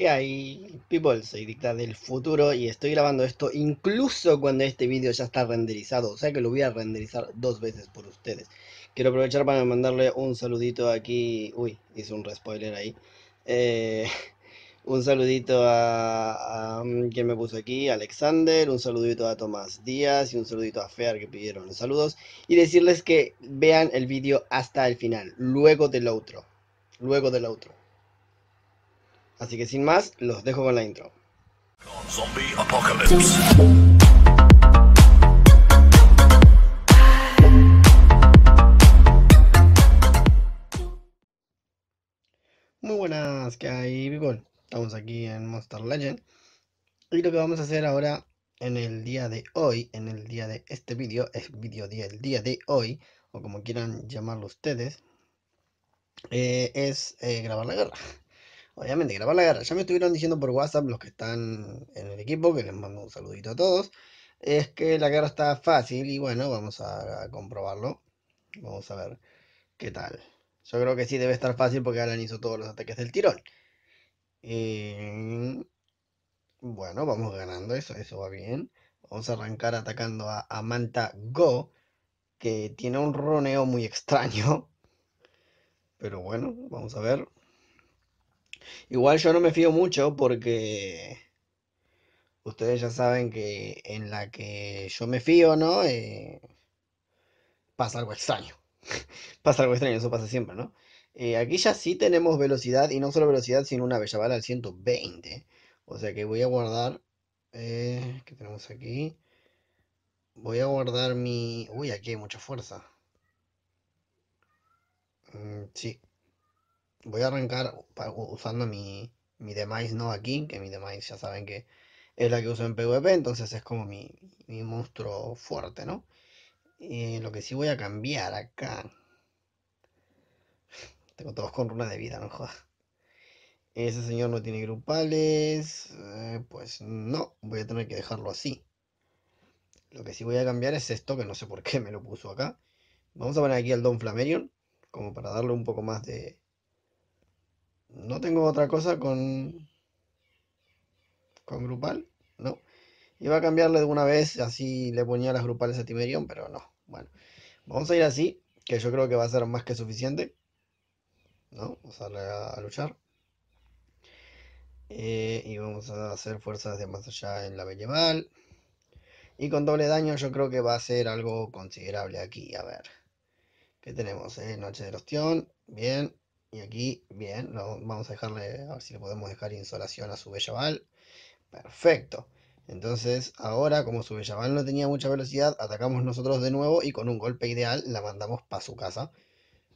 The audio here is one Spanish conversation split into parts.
Que hay, people? Soy Dicta del futuro y estoy grabando esto incluso cuando este vídeo ya está renderizado. O sea que lo voy a renderizar dos veces por ustedes. Quiero aprovechar para mandarle un saludito aquí. Uy, hice un spoiler ahí. Eh, un saludito a, a, mm, quien me puso aquí, Alexander, un saludito a Tomás Díaz y un saludito a Fear que pidieron saludos. Y decirles que vean el vídeo hasta el final, luego del otro. Luego del otro. Así que sin más, los dejo con la intro. Muy buenas, que hay people? Estamos aquí en Monster Legend. Y lo que vamos a hacer ahora en el día de hoy, en el día de este vídeo, es vídeo día, el día de hoy, o como quieran llamarlo ustedes, eh, es eh, grabar la guerra obviamente grabar la guerra. Ya me estuvieron diciendo por WhatsApp los que están en el equipo, que les mando un saludito a todos, es que la guerra está fácil y bueno, vamos a, comprobarlo. Vamos a ver qué tal. Yo creo que sí debe estar fácil porque Alan hizo todos los ataques del tirón. Bueno, vamos ganando, eso, eso va bien. Vamos a arrancar atacando a Amanta Go, que tiene un roneo muy extraño. Pero bueno, vamos a ver. Igual yo no me fío mucho porque ustedes ya saben que en la que yo me fío, ¿no? Eh, pasa algo extraño. pasa algo extraño, eso pasa siempre, ¿no? Eh, aquí ya sí tenemos velocidad, y no solo velocidad, sino una bella bala al 120. O sea que voy a guardar. Eh, ¿Qué tenemos aquí? Voy a guardar mi. Uy, aquí hay mucha fuerza. Mm, sí, voy a arrancar usando mi, mi Demise no aquí, que mi Demise ya saben que es la que uso en PvP, entonces es como mi, monstruo fuerte, ¿no? Eh, lo que sí voy a cambiar acá. Tengo todos con runas de vida, no Ese señor no tiene grupales. Eh, pues no, voy a tener que dejarlo así. Lo que sí voy a cambiar es esto, que no sé por qué me lo puso acá. Vamos a poner aquí al Don Flamerion, como para darle un poco más de, no tengo otra cosa con, mm. con grupal, no. Iba a cambiarle de una vez, así le ponía las grupales a Timerion, pero no. Bueno, vamos a ir así, que yo creo que va a ser más que suficiente. ¿No? Vamos a, a luchar. Eh, y vamos a hacer fuerzas de más allá en la Belleval. Y con doble daño yo creo que va a ser algo considerable aquí. A ver. ¿Qué tenemos? Eh? Noche de Ostión. Bien. Y aquí, bien, vamos a dejarle, a ver si le podemos dejar insolación a su Bellaval. Perfecto. Entonces, ahora, como su Bellaval no tenía mucha velocidad, atacamos nosotros de nuevo y con un golpe ideal la mandamos para su casa.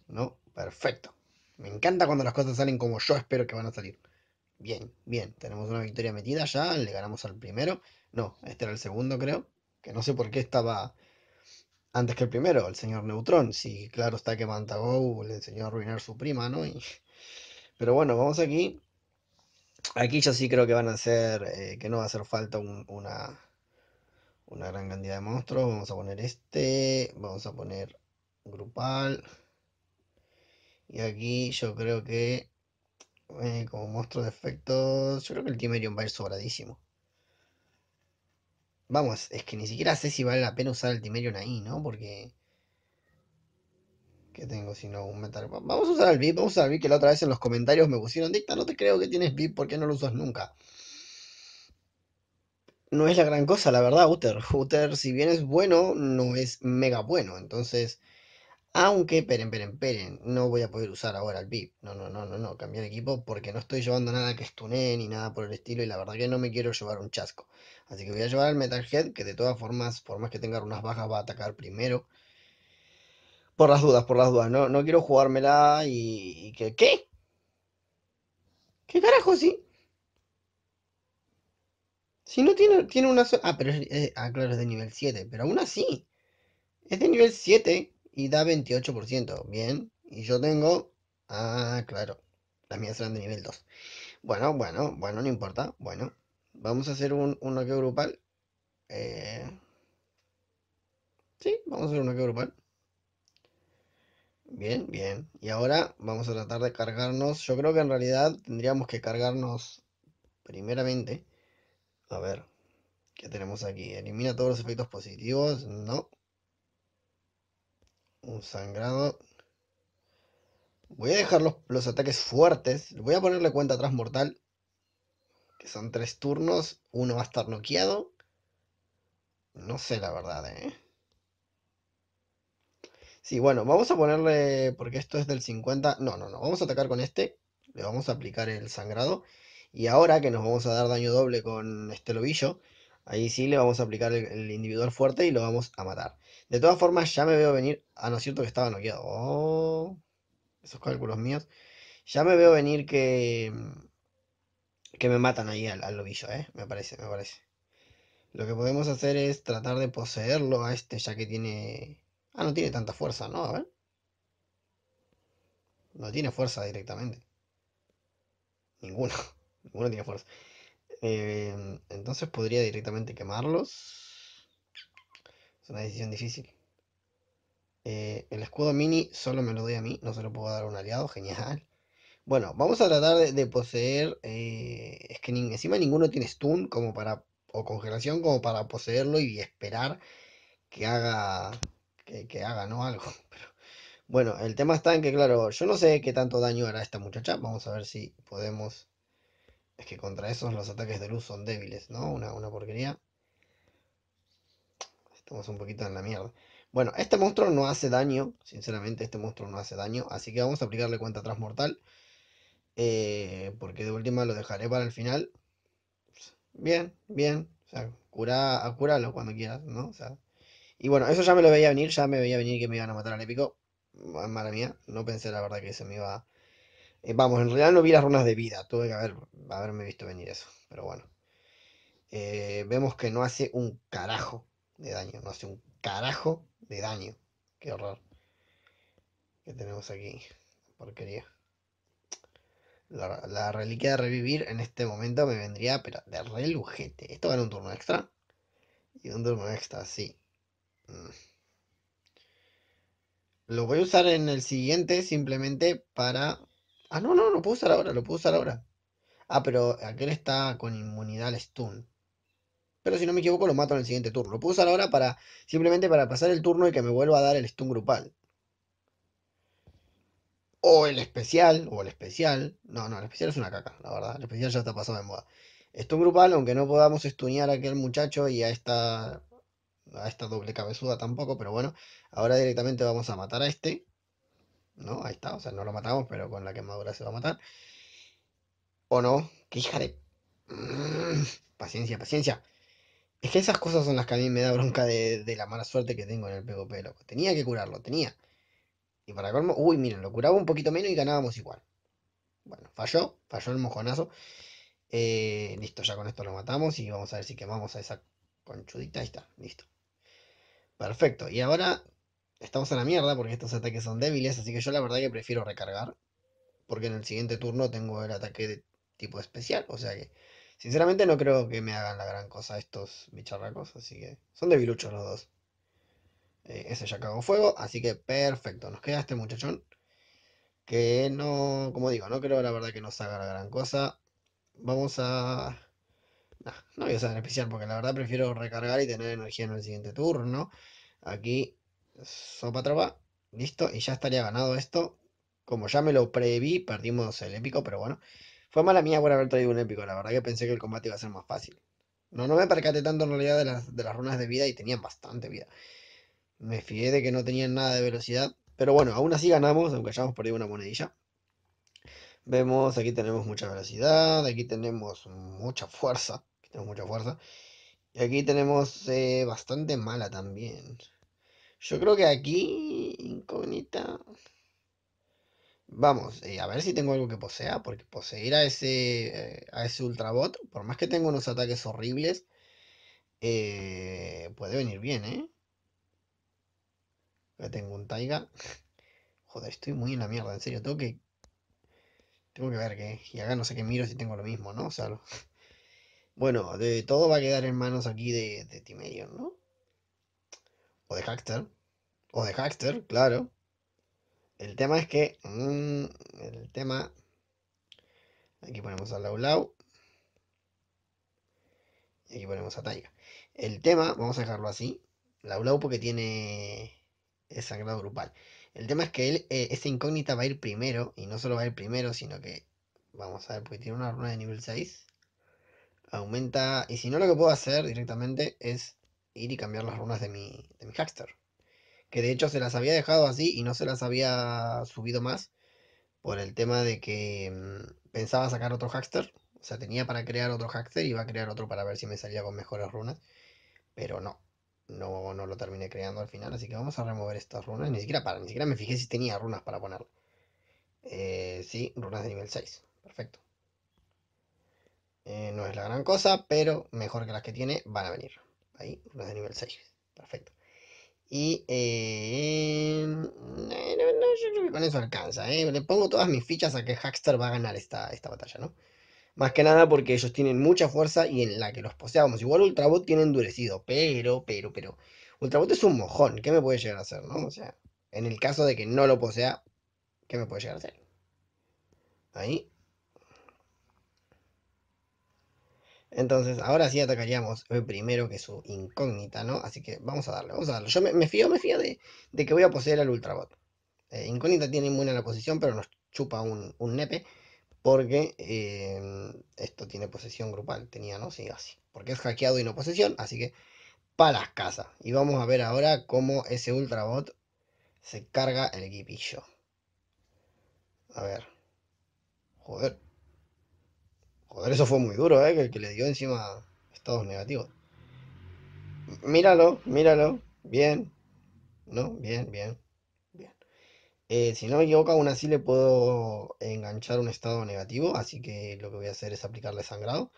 ¿No? Perfecto. Me encanta cuando las cosas salen como yo espero que van a salir. Bien, bien. Tenemos una victoria metida ya, le ganamos al primero. No, este era el segundo, creo. Que no sé por qué estaba antes que el primero, el señor Neutrón. Sí, claro está que Mantago le enseñó a arruinar su prima, ¿no? Pero bueno, vamos aquí. Aquí yo sí creo que van a ser... Eh, que no va a hacer falta una, una gran cantidad de monstruos. Vamos a poner este, vamos a poner grupal. Y aquí yo creo que eh, como monstruo de efectos, yo creo que el Timerion va a ir sobradísimo. Vamos, es que ni siquiera sé si vale la pena usar el Timerion ahí, ¿no? Porque... ¿Qué tengo si no un metal? Vamos a usar el VIP, vamos a usar el VIP que la otra vez en los comentarios me pusieron dicta, no te creo que tienes VIP, ¿por qué no lo usas nunca? No es la gran cosa, la verdad, Uther. Uther, si bien es bueno, no es mega bueno. Entonces, aunque, esperen, esperen, esperen, no voy a poder usar ahora el VIP. No, no, no, no, no, cambiar equipo porque no estoy llevando nada que estune ni nada por el estilo y la verdad que no me quiero llevar un chasco. Así que voy a llevar al Metalhead que de todas formas, por más que tenga unas bajas, va a atacar primero. Por las dudas, por las dudas, no, no quiero jugármela y, ¿Qué? ¿Qué carajo, sí? Si no tiene, tiene una... ah, pero eh, ah, claro, es de nivel 7, pero aún así. Es de nivel 7 y da 28%. Bien. Y yo tengo. Ah, claro. Las mías eran de nivel 2. Bueno, bueno, bueno, no importa. Bueno. Vamos a hacer un, un grupal. Eh, sí, vamos a hacer un noqueo grupal. Bien, bien. Y ahora vamos a tratar de cargarnos. Yo creo que en realidad tendríamos que cargarnos primeramente. A ver, ¿qué tenemos aquí? ¿Elimina todos los efectos positivos? No. Un sangrado. Voy a dejar los, ataques fuertes. Voy a ponerle cuenta atrás mortal. Que son tres turnos. Uno va a estar noqueado. No sé la verdad, ¿eh? Sí, bueno, vamos a ponerle, porque esto es del 50, no, no, no, vamos a atacar con este, le vamos a aplicar el sangrado, y ahora que nos vamos a dar daño doble con este lobillo, ahí sí le vamos a aplicar el, el individual fuerte y lo vamos a matar. De todas formas, ya me veo venir. Ah, no es cierto que estaba noqueado. Oh, esos cálculos míos. Ya me veo venir que. Que me matan ahí al, lobillo, ¿eh? Me parece, me parece. Lo que podemos hacer es tratar de poseerlo a este, ya que tiene. Ah, no tiene tanta fuerza, ¿no? A ver. No tiene fuerza directamente. Ninguno. Ninguno tiene fuerza. Eh, entonces podría directamente quemarlos. Es una decisión difícil. Eh, el escudo mini solo me lo doy a mí, no se lo puedo dar a un aliado, genial. Bueno, vamos a tratar de, poseer... Eh, es que encima ninguno tiene stun como para... o congelación como para poseerlo y esperar que haga... que, haga, ¿no? Algo. bueno, el tema está en que, claro, yo no sé qué tanto daño hará esta muchacha. Vamos a ver si podemos... Es que contra esos los ataques de luz son débiles, ¿no? Una, una porquería estamos un poquito en la mierda. Bueno, este monstruo no hace daño, sinceramente este monstruo no hace daño, así que vamos a aplicarle cuenta tras mortal. Eh, porque de última lo dejaré para el final. Bien, bien. O sea, cura, curalo cuando quieras, ¿no? O sea, y bueno, eso ya me lo veía venir, ya me veía venir que me iban a matar al épico. Mala mía, no pensé la verdad que se me iba... Eh, vamos, en realidad no vi las runas de vida, tuve que haber, haberme visto venir eso, pero bueno. Eh, vemos que no hace un carajo de daño. No hace un carajo de daño. Qué horror. Que tenemos aquí. Porquería. La, la, reliquia de revivir en este momento me vendría, pero de relujete. Esto gana un turno extra. Y un turno extra, sí. Mm. Lo voy a usar en el siguiente simplemente para... Ah, no, no, lo puedo usar ahora, lo puedo usar ahora. Ah, pero aquel está con inmunidad al stun. Pero si no me equivoco, lo mato en el siguiente turno. Lo puedo usar ahora para, simplemente para pasar el turno y que me vuelva a dar el stun grupal. O el especial, o el especial. No, no, el especial es una caca, la verdad. El especial ya está pasado de moda. Stun grupal, aunque no podamos stunear a aquel muchacho y a esta, a esta doble cabezuda tampoco, pero bueno, ahora directamente vamos a matar a este. ¿No? Ahí está, o sea, no lo matamos, pero con la quemadura se va a matar. ¿O no? ¡Qué hija de... Mm, paciencia, paciencia. Es que esas cosas son las que a mí me da bronca de, la mala suerte que tengo en el PvP, loco. Tenía que curarlo, tenía. Y para colmo, uy, miren, lo curaba un poquito menos y ganábamos igual. Bueno, falló, falló el mojonazo. Eh, listo, ya con esto lo matamos y vamos a ver si quemamos a esa conchudita. Ahí está, listo. Perfecto, y ahora estamos en la mierda porque estos ataques son débiles, así que yo la verdad que prefiero recargar. Porque en el siguiente turno tengo el ataque de tipo especial, o sea que Sinceramente no creo que me hagan la gran cosa estos bicharracos, así que son debiluchos los dos. Eh, ese ya cagó fuego, así que perfecto. Nos queda este muchachón que no, como digo, no creo la verdad que nos haga la gran cosa. Vamos a... No, voy a usar especial porque la verdad prefiero recargar y tener energía en el siguiente turno. Aquí, sopa traba, listo, y ya estaría ganado esto. Como ya me lo preví, perdimos el épico, pero bueno, fue mala mía por haber traído un épico, la verdad que pensé que el combate iba a ser más fácil. No, no me percaté tanto en realidad de las, de las runas de vida y tenían bastante vida. Me fié de que no tenían nada de velocidad. Pero bueno, aún así ganamos, aunque hayamos perdido una monedilla. Vemos, aquí tenemos mucha velocidad, aquí tenemos mucha fuerza. Aquí tenemos mucha fuerza. Y aquí tenemos eh, bastante mala también. Yo creo que aquí, incógnita. Vamos, eh, a ver si tengo algo que posea, porque poseer a ese, eh, a ese Ultrabot, por más que tenga unos ataques horribles, eh, puede venir bien, ¿eh? Ya tengo un Taiga. Joder, estoy muy en la mierda, en serio, tengo que... Tengo que ver qué Y acá no sé qué miro si tengo lo mismo, ¿no? O sea, Bueno, de todo va a quedar en manos aquí de, de ¿no? O de Hackster. O de Hacker, claro. El tema es que. Mm, el tema. Aquí ponemos a Laulau, Y aquí ponemos a Taiga. El tema, vamos a dejarlo así. Laulau porque tiene. Es sangrado grupal. El tema es que él, eh, incógnita va a ir primero. Y no solo va a ir primero, sino que. Vamos a ver, porque tiene una runa de nivel 6. Aumenta. Y si no, lo que puedo hacer directamente es ir y cambiar las runas de mi, de mi Hackster que de hecho se las había dejado así y no se las había subido más por el tema de que mm, pensaba sacar otro hackster. O sea, tenía para crear otro hackster y iba a crear otro para ver si me salía con mejores runas. Pero no, no, no lo terminé creando al final. Así que vamos a remover estas runas. Ni siquiera, para, ni siquiera me fijé si tenía runas para poner. Eh, sí, runas de nivel 6. Perfecto. Eh, no es la gran cosa, pero mejor que las que tiene van a venir. Ahí, runas de nivel 6. Perfecto. Y eh, eh, no, no, yo creo que con eso alcanza. Eh. Le pongo todas mis fichas a que Hackster va a ganar esta, esta batalla, ¿no? Más que nada porque ellos tienen mucha fuerza y en la que los poseamos. Igual Ultrabot tiene endurecido, pero, pero, pero. Ultrabot es un mojón. ¿Qué me puede llegar a hacer, no? O sea, en el caso de que no lo posea, ¿qué me puede llegar a hacer? Ahí. Entonces, ahora sí atacaríamos primero que su incógnita, ¿no? Así que vamos a darle, vamos a darle. Yo me, fío, me fío de, que voy a poseer al Ultrabot. Eh, incógnita tiene inmune a la posición, pero nos chupa un, nepe. Porque em, esto tiene posesión grupal, tenía, ¿no? Sí, así. Porque es hackeado y no posesión, así que para las casas. Y vamos a ver ahora cómo ese Ultrabot se carga el equipillo. A ver. Joder. Joder, eso fue muy duro, ¿eh? Que el que le dio encima estados negativos. Míralo, míralo. Bien. ¿No? Bien, bien. Bien. Eh, si no me equivoco, aún así le puedo enganchar un estado negativo. Así que lo que voy a hacer es aplicarle sangrado.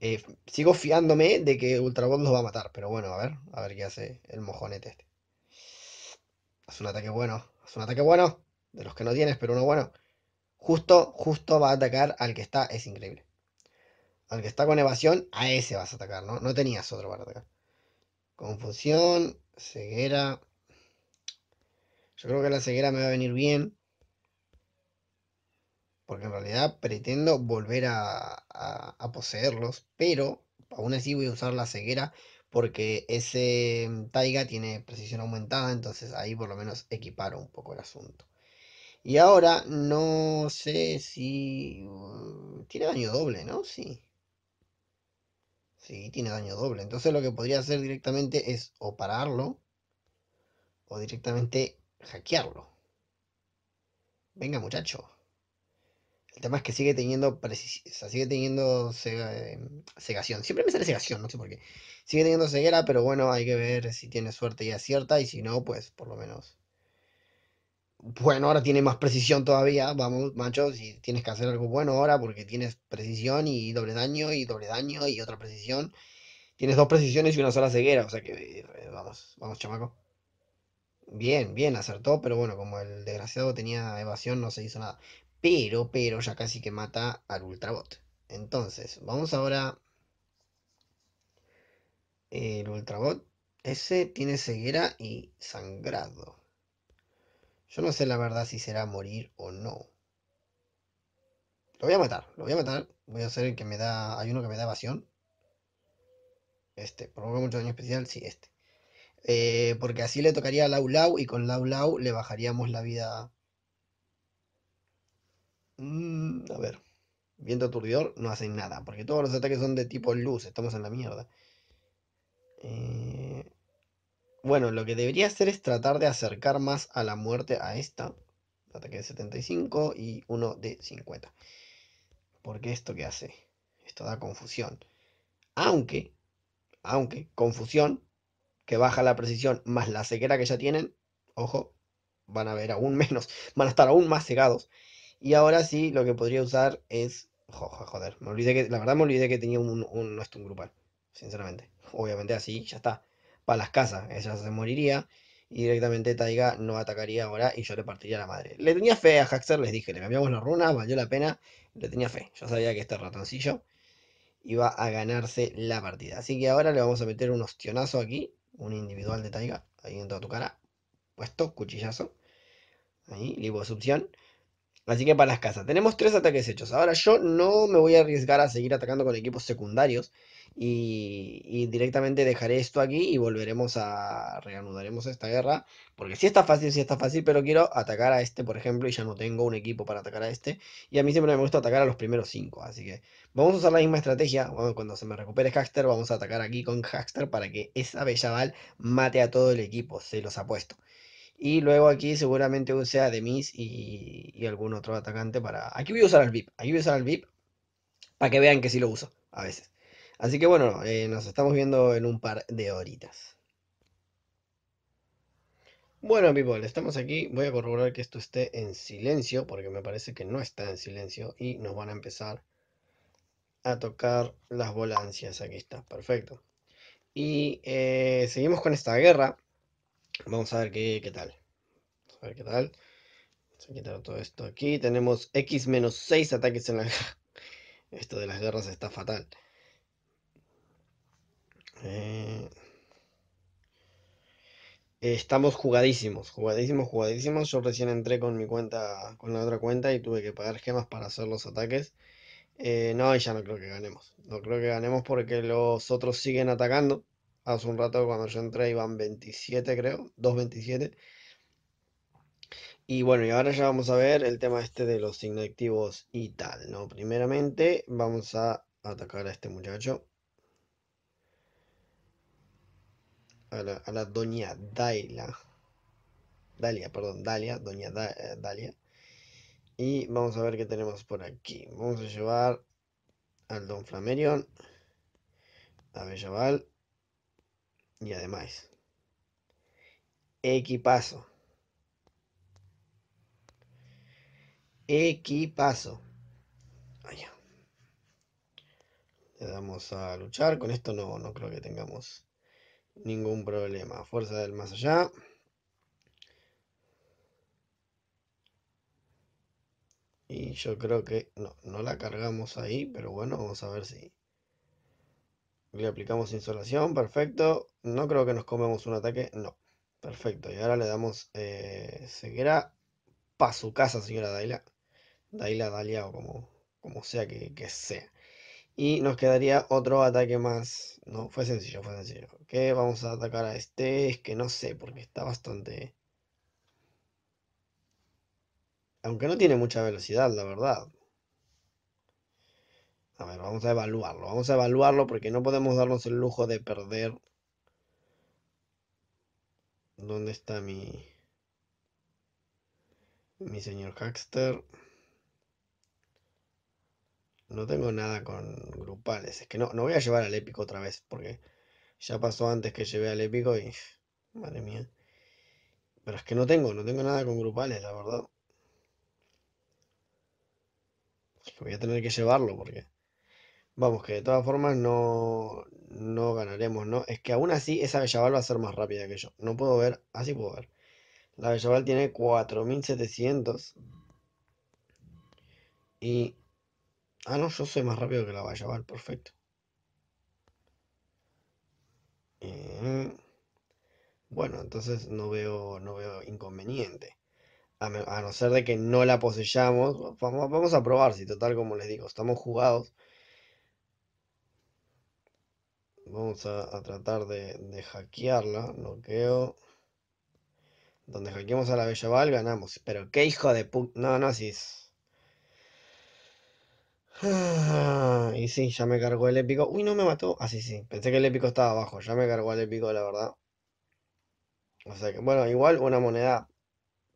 Eh, sigo fiándome de que Ultrabot nos va a matar. Pero bueno, a ver. A ver qué hace el mojonete este. Haz un ataque bueno. Haz un ataque bueno. De los que no tienes, pero uno bueno. Justo, justo va a atacar al que está, es increíble. Al que está con evasión, a ese vas a atacar, ¿no? No tenías otro para atacar. Confusión, ceguera. Yo creo que la ceguera me va a venir bien. Porque en realidad pretendo volver a, poseerlos. Pero aún así voy a usar la ceguera. Porque ese mm, Taiga tiene precisión aumentada. Entonces ahí por lo menos equiparo un poco el asunto. Y ahora no sé si... Uh, tiene daño doble, ¿no? Sí. Sí, tiene daño doble. Entonces lo que podría hacer directamente es o pararlo o directamente hackearlo. Venga, muchacho. El tema es que sigue teniendo sea, sigue teniendo eh, cegación. Siempre me sale cegación, no sé por qué. Sigue teniendo ceguera, pero bueno, hay que ver si tiene suerte y acierta. Y si no, pues por lo menos bueno, ahora tiene más precisión todavía, vamos, macho, si tienes que hacer algo bueno ahora porque tienes precisión y doble daño y doble daño y otra precisión. Tienes dos precisiones y una sola ceguera, o sea que eh, vamos, vamos, chamaco. Bien, bien, acertó, pero bueno, como el desgraciado tenía evasión, no se hizo nada. Pero, pero, ya casi que mata al Ultrabot. Entonces, vamos ahora. El Ultrabot, ese tiene ceguera y sangrado. Yo no sé la verdad si será morir o no. Lo voy a matar, lo voy a matar. Voy a hacer el que me da. Hay uno que me da evasión. Este, provoca mucho daño especial, sí, este. Eh, porque así le tocaría a Lau Lau y con Lau Lau le bajaríamos la vida. Mm, a ver. Viento aturdidor no hace nada, porque todos los ataques son de tipo luz, estamos en la mierda. Eh, bueno, lo que debería hacer es tratar de acercar más a la muerte a esta. Ataque de 75 y uno de 50. Porque esto que hace, esto da confusión. Aunque, aunque, confusión, que baja la precisión más la ceguera que ya tienen, ojo, van a ver aún menos, van a estar aún más cegados. Y ahora sí, lo que podría usar es... Joder, me olvidé que, la verdad me olvidé que tenía un, un no un grupal, sinceramente. Obviamente así, ya está para las casas. Ella se moriría y directamente Taiga no atacaría ahora y yo le partiría la madre. Le tenía fe a Haxer, les dije, le cambiamos la runa, valió la pena, le tenía fe. Yo sabía que este ratoncillo iba a ganarse la partida. Así que ahora le vamos a meter un ostionazo aquí, un individual de Taiga, ahí en toda tu cara, puesto, cuchillazo, ahí, succión. Así que para las casas. Tenemos tres ataques hechos. Ahora yo no me voy a arriesgar a seguir atacando con equipos secundarios. Y, directamente dejaré esto aquí y volveremos a reanudaremos esta guerra. Porque si está fácil, si está fácil, pero quiero atacar a este, por ejemplo, y ya no tengo un equipo para atacar a este. Y a mí siempre me gusta atacar a los primeros cinco. Así que vamos a usar la misma estrategia. cuando se me recupere Haxter vamos a atacar aquí con Haxter para que esa Bellaval mate a todo el equipo. Se los apuesto. Y luego aquí seguramente use a Demis y, y algún otro atacante para... Aquí voy a usar al VIP, aquí voy a usar al VIP para que vean que sí lo uso a veces. Así que bueno, eh, nos estamos viendo en un par de horitas. Bueno, people, estamos aquí. Voy a corroborar que esto esté en silencio, porque me parece que no está en silencio. Y nos van a empezar a tocar las volancias. Aquí está, perfecto. Y eh, seguimos con esta guerra. Vamos a ver qué, qué tal. Vamos a ver qué tal. Vamos a quitar todo esto aquí. Tenemos X menos 6 ataques en la guerra. Esto de las guerras está fatal. Eh, estamos jugadísimos, jugadísimos, jugadísimos. Yo recién entré con mi cuenta, con la otra cuenta y tuve que pagar gemas para hacer los ataques. Eh, no, ya no creo que ganemos. No creo que ganemos porque los otros siguen atacando hace un rato cuando yo entré iban 27 creo, 2.27. Y bueno, y ahora ya vamos a ver el tema este de los inactivos y tal, ¿no? Primeramente vamos a atacar a este muchacho. A la, doña Daila. Dalia, perdón, Dalia, doña eh, Dalia. Y vamos a ver qué tenemos por aquí. Vamos a llevar al Don Flamerion, a Bellaval y además, equipazo equipazo le damos a luchar con esto no, no creo que tengamos ningún problema fuerza del más allá y yo creo que no la cargamos ahí pero bueno vamos a ver si le aplicamos insolación, perfecto. No creo que nos comemos un ataque, no. Perfecto, y ahora le damos eh, ceguera para su casa, señora Daila. Daila, Dalia o como, como sea que, que, sea. Y nos quedaría otro ataque más. No, fue sencillo, fue sencillo. Que vamos a atacar a este, es que no sé, porque está bastante... Aunque no tiene mucha velocidad, la verdad vamos a evaluarlo. Vamos a evaluarlo porque no podemos darnos el lujo de perder. ¿Dónde está mi. mi señor Hackster? No tengo nada con grupales. Es que no, no voy a llevar al épico otra vez porque ya pasó antes que llevé al épico y. Madre mía. Pero es que no tengo, no tengo nada con grupales, la verdad. Voy a tener que llevarlo porque Vamos, que de todas formas no, ganaremos, ¿no? Es que aún así esa Bellaval va a ser más rápida que yo. No puedo ver, así puedo ver. La Bellaval tiene 4700. Y... Ah, no, yo soy más rápido que la Bellaval, perfecto. Eh, bueno, entonces no veo, no veo inconveniente. A, no ser de que no la poseyamos. Vamos, vamos a probar, si total, como les digo, estamos jugados. Vamos a, tratar de, de, hackearla. creo. Donde hackeemos a la bella Val ganamos. Pero qué hijo de puta. No, no, así y sí, ya me cargó el épico. Uy, no me mató. Ah, sí, sí. Pensé que el épico estaba abajo. Ya me cargó el épico, la verdad. O sea que, bueno, igual una moneda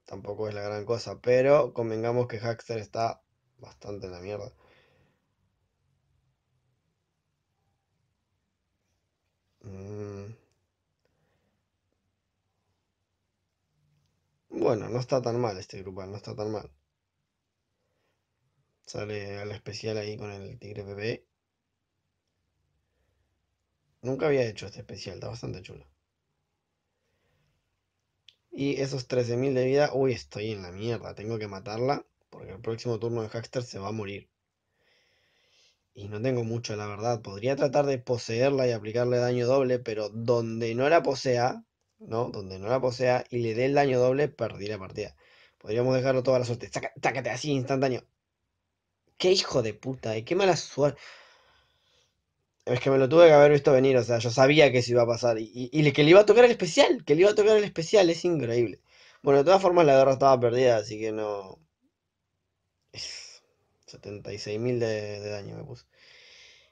tampoco es la gran cosa. Pero convengamos que Haxter está bastante en la mierda. Mm. Bueno, no está tan mal este grupal, no está tan mal. Sale al especial ahí con el tigre bebé. Nunca había hecho este especial, está bastante chulo. Y esos 13.000 de vida, uy, estoy en la mierda, tengo que matarla porque el próximo turno de Hackster se va a morir y no tengo mucho, la verdad. Podría tratar de poseerla y aplicarle daño doble, pero donde no la posea, ¿no? Donde no la posea y le dé el daño doble, perdí la partida. Podríamos dejarlo toda la suerte. Sácate así, instantáneo. Qué hijo de puta, eh, qué mala suerte. Es que me lo tuve que haber visto venir, o sea, yo sabía que se iba a pasar. Y, que le iba a tocar el especial, que le iba a tocar el especial, es increíble. Bueno, de todas formas la guerra estaba perdida, así que no... 76.000 de, daño me puse.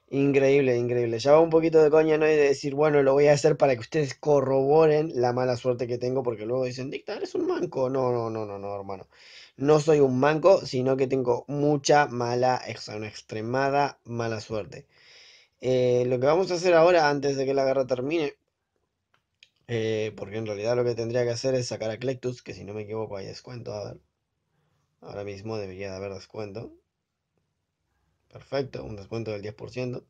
Increíble, increíble. Ya un poquito de coña, ¿no? Y de decir, bueno, lo voy a hacer para que ustedes corroboren la mala suerte que tengo, porque luego dicen, dictar es un manco. No, no, no, no, no, hermano. No soy un manco, sino que tengo mucha mala, una extremada mala suerte. Eh, lo que vamos a hacer ahora, antes de que la guerra termine, eh, porque en realidad lo que tendría que hacer es sacar a Clectus, que si no me equivoco hay descuento, a ver. Ahora mismo debería de haber descuento. Perfecto, un descuento del 10%.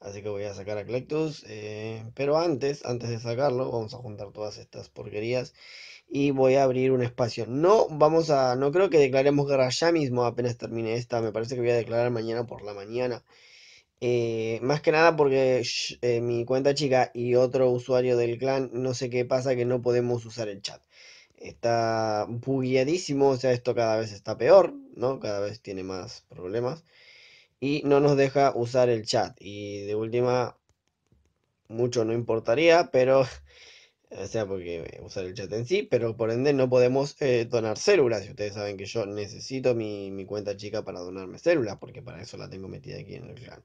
Así que voy a sacar a Clectus. Eh, pero antes, antes de sacarlo, vamos a juntar todas estas porquerías. Y voy a abrir un espacio. No vamos a. No creo que declaremos guerra ya mismo apenas termine esta. Me parece que voy a declarar mañana por la mañana. Eh, más que nada porque eh, mi cuenta chica y otro usuario del clan, no sé qué pasa que no podemos usar el chat. Está bugueadísimo, o sea, esto cada vez está peor, ¿no? Cada vez tiene más problemas y no nos deja usar el chat. Y de última, mucho no importaría, pero, o sea, porque eh, usar el chat en sí, pero por ende no podemos eh, donar células. Y ustedes saben que yo necesito mi, cuenta chica para donarme células, porque para eso la tengo metida aquí en el clan.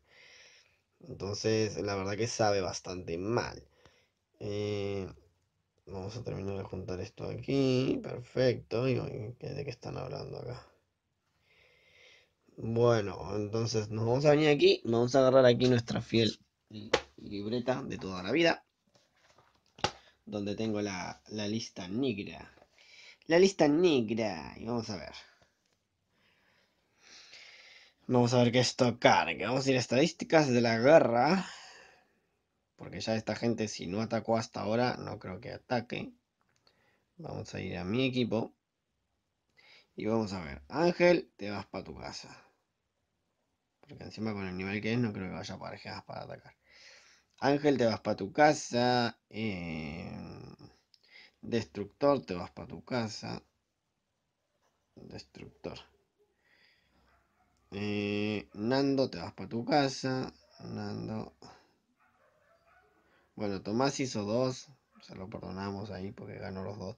Entonces, la verdad que sabe bastante mal. Eh, vamos a terminar de juntar esto aquí. Perfecto. ¿De qué están hablando acá? Bueno, entonces nos vamos a venir aquí, vamos a agarrar aquí nuestra fiel libreta de toda la vida, donde tengo la, lista negra. La lista negra, y vamos a ver. Vamos a ver qué es tocar, Que Vamos a ir a estadísticas de la guerra. Porque ya esta gente, si no atacó hasta ahora, no creo que ataque. Vamos a ir a mi equipo. Y vamos a ver. Ángel, te vas para tu casa. Porque encima con el nivel que es, no creo que vaya parejas para atacar. Ángel, te vas para em, tu casa. Destructor, te eh, vas para tu casa. Destructor. Nando, te vas para tu casa. Nando. Bueno, Tomás hizo dos. Se lo perdonamos ahí porque ganó los dos.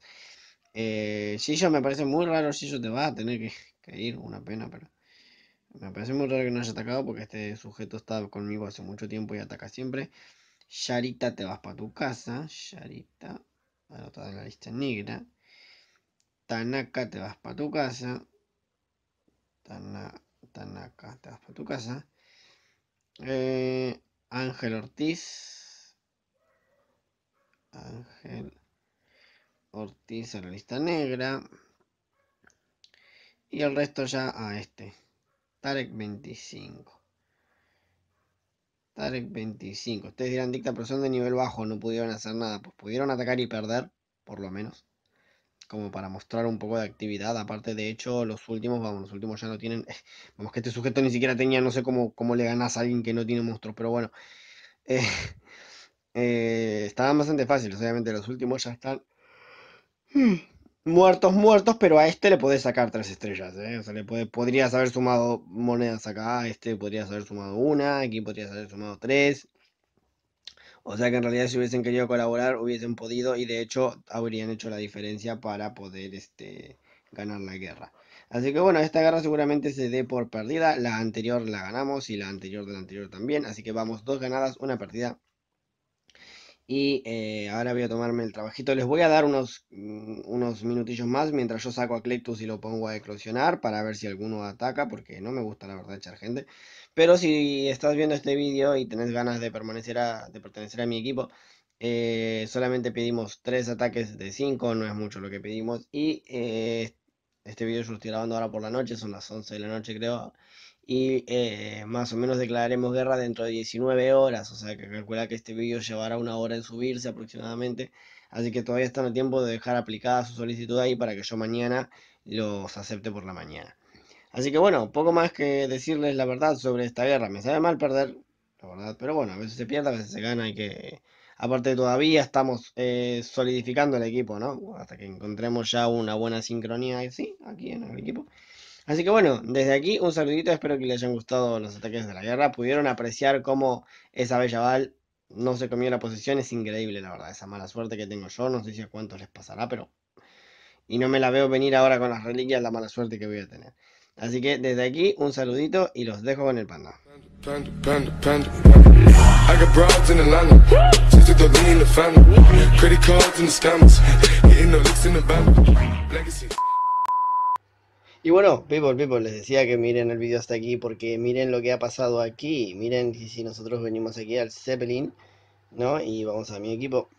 Eh, Gillo me parece muy raro. Gillo te va a tener que ir, una pena, pero. Me parece muy raro que no haya atacado porque este sujeto está conmigo hace mucho tiempo y ataca siempre. Sharita te vas para tu casa. Sharita anotada en la lista negra. Tanaka, te vas para tu casa. Tanaka, te vas para tu casa. Eh, Ángel Ortiz. Ángel Ortiz en la lista negra. Y el resto ya a ah, este. Tarek 25. Tarek 25. Ustedes dirán, dicta, pero de nivel bajo, no pudieron hacer nada. Pues pudieron atacar y perder, por lo menos. Como para mostrar un poco de actividad. Aparte, de hecho, los últimos, vamos, los últimos ya no tienen. Vamos, que este sujeto ni siquiera tenía, no sé cómo, le ganás a alguien que no tiene monstruos, pero bueno. Eh, eh, estaban bastante fáciles, obviamente. Los últimos ya están muertos, muertos, pero a este le podés sacar tres estrellas, ¿eh? O sea, le podrías haber sumado monedas acá, este podrías haber sumado una, aquí podrías haber sumado tres. O sea que en realidad si hubiesen querido colaborar hubiesen podido y de hecho habrían hecho la diferencia para poder este, ganar la guerra. Así que bueno, esta guerra seguramente se dé por perdida. La anterior la ganamos y la anterior de la anterior también. Así que vamos, dos ganadas, una perdida. Y eh, ahora voy a tomarme el trabajito. Les voy a dar unos, mm, unos minutillos más mientras yo saco a Clectus y lo pongo a eclosionar para ver si alguno ataca, porque no me gusta la verdad echar gente. Pero si estás viendo este vídeo y tenés ganas de, permanecer de pertenecer a mi equipo, eh, solamente pedimos 3 ataques de 5, no es mucho lo que pedimos. Y eh, este vídeo yo lo estoy grabando ahora por la noche, son las 11 de la noche creo y eh, más o menos declararemos guerra dentro de 19 horas, o sea que calcula que este vídeo llevará una hora en subirse aproximadamente, así que todavía están a tiempo de dejar aplicada su solicitud ahí para que yo mañana los acepte por la mañana. Así que bueno, poco más que decirles la verdad sobre esta guerra, me sabe mal perder, la verdad, pero bueno, a veces se pierde, a veces se gana, y que... Aparte todavía estamos eh, solidificando el equipo, ¿no? Hasta que encontremos ya una buena sincronía, sí, aquí en el equipo. Así que bueno, desde aquí un saludito, espero que les hayan gustado los ataques de la guerra, pudieron apreciar cómo esa Bella Val no se comió la posición. es increíble la verdad, esa mala suerte que tengo yo, no sé si a cuántos les pasará, pero... Y no me la veo venir ahora con las reliquias, la mala suerte que voy a tener. Así que desde aquí un saludito y los dejo con el panda. Y bueno, people, people, les decía que miren el video hasta aquí porque miren lo que ha pasado aquí. Miren si nosotros venimos aquí al Zeppelin, ¿no? Y vamos a mi equipo.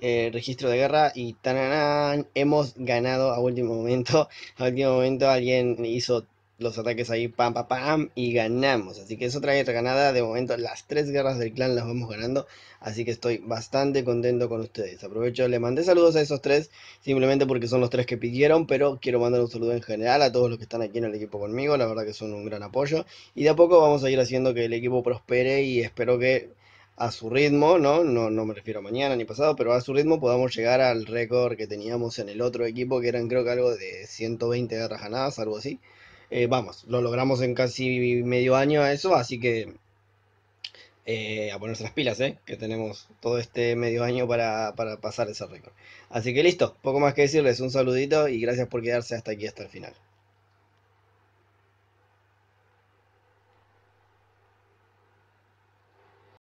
el eh, registro de guerra y tananán, hemos ganado a último momento. A último momento alguien hizo los ataques ahí, pam, pam, pam, y ganamos. Así que es otra guerra ganada. De momento, las tres guerras del clan las vamos ganando. Así que estoy bastante contento con ustedes. Aprovecho, le mandé saludos a esos tres, simplemente porque son los tres que pidieron. Pero quiero mandar un saludo en general a todos los que están aquí en el equipo conmigo. La verdad que son un gran apoyo. Y de a poco vamos a ir haciendo que el equipo prospere. Y espero que a su ritmo, ¿no? No, no me refiero a mañana ni pasado, pero a su ritmo podamos llegar al récord que teníamos en el otro equipo, que eran creo que algo de 120 guerras ganadas, algo así. Eh, vamos, lo logramos en casi medio año a eso, así que eh, a ponerse las pilas, eh, que tenemos todo este medio año para, para pasar ese récord. Así que listo, poco más que decirles, un saludito y gracias por quedarse hasta aquí, hasta el final.